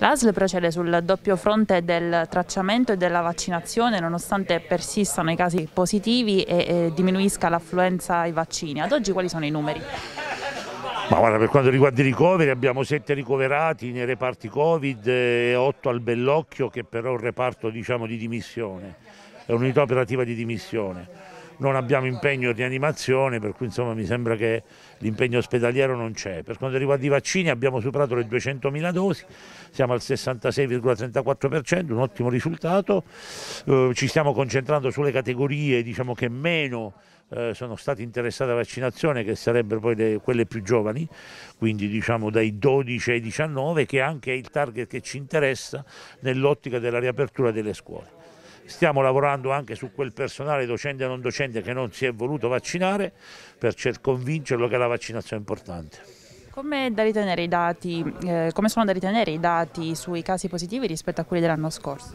L'ASL procede sul doppio fronte del tracciamento e della vaccinazione nonostante persistano i casi positivi e, e diminuisca l'affluenza ai vaccini. Ad oggi quali sono i numeri? Ma guarda, per quanto riguarda i ricoveri abbiamo sette ricoverati nei reparti Covid e otto al Bellocchio che però è un reparto diciamo, di dimissione, è un'unità operativa di dimissione non abbiamo impegno di animazione, per cui insomma mi sembra che l'impegno ospedaliero non c'è. Per quanto riguarda i vaccini abbiamo superato le 200.000 dosi, siamo al 66,34%, un ottimo risultato, eh, ci stiamo concentrando sulle categorie diciamo, che meno eh, sono state interessate alla vaccinazione, che sarebbero poi le, quelle più giovani, quindi diciamo dai 12 ai 19, che è anche il target che ci interessa nell'ottica della riapertura delle scuole. Stiamo lavorando anche su quel personale docente e non docente che non si è voluto vaccinare per convincerlo che la vaccinazione è importante. Come, dati, eh, come, sono da ritenere i dati sui casi positivi rispetto a quelli dell'anno scorso?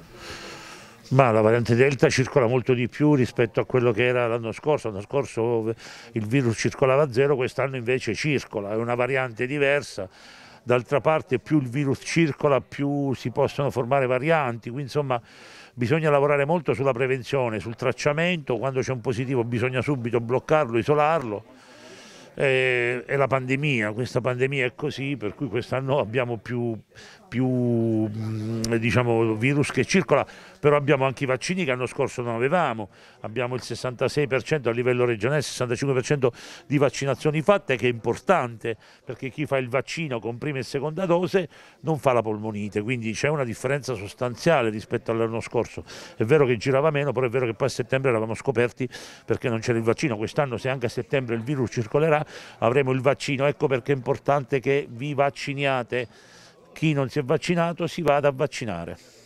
Ma la variante Delta circola molto di più rispetto a quello che era l'anno scorso. L'anno scorso il virus circolava a zero, quest'anno invece circola, è una variante diversa d'altra parte più il virus circola più si possono formare varianti, quindi insomma bisogna lavorare molto sulla prevenzione, sul tracciamento, quando c'è un positivo bisogna subito bloccarlo, isolarlo eh, è la pandemia, questa pandemia è così, per cui quest'anno abbiamo più, più mm, diciamo, virus che circola, però abbiamo anche i vaccini che l'anno scorso non avevamo, abbiamo il 66% a livello regionale, il 65% di vaccinazioni fatte che è importante perché chi fa il vaccino con prima e seconda dose non fa la polmonite, quindi c'è una differenza sostanziale rispetto all'anno scorso. È vero che girava meno, però è vero che poi a settembre eravamo scoperti perché non c'era il vaccino, quest'anno se anche a settembre il virus circolerà avremo il vaccino, ecco perché è importante che vi vacciniate, chi non si è vaccinato si vada a vaccinare.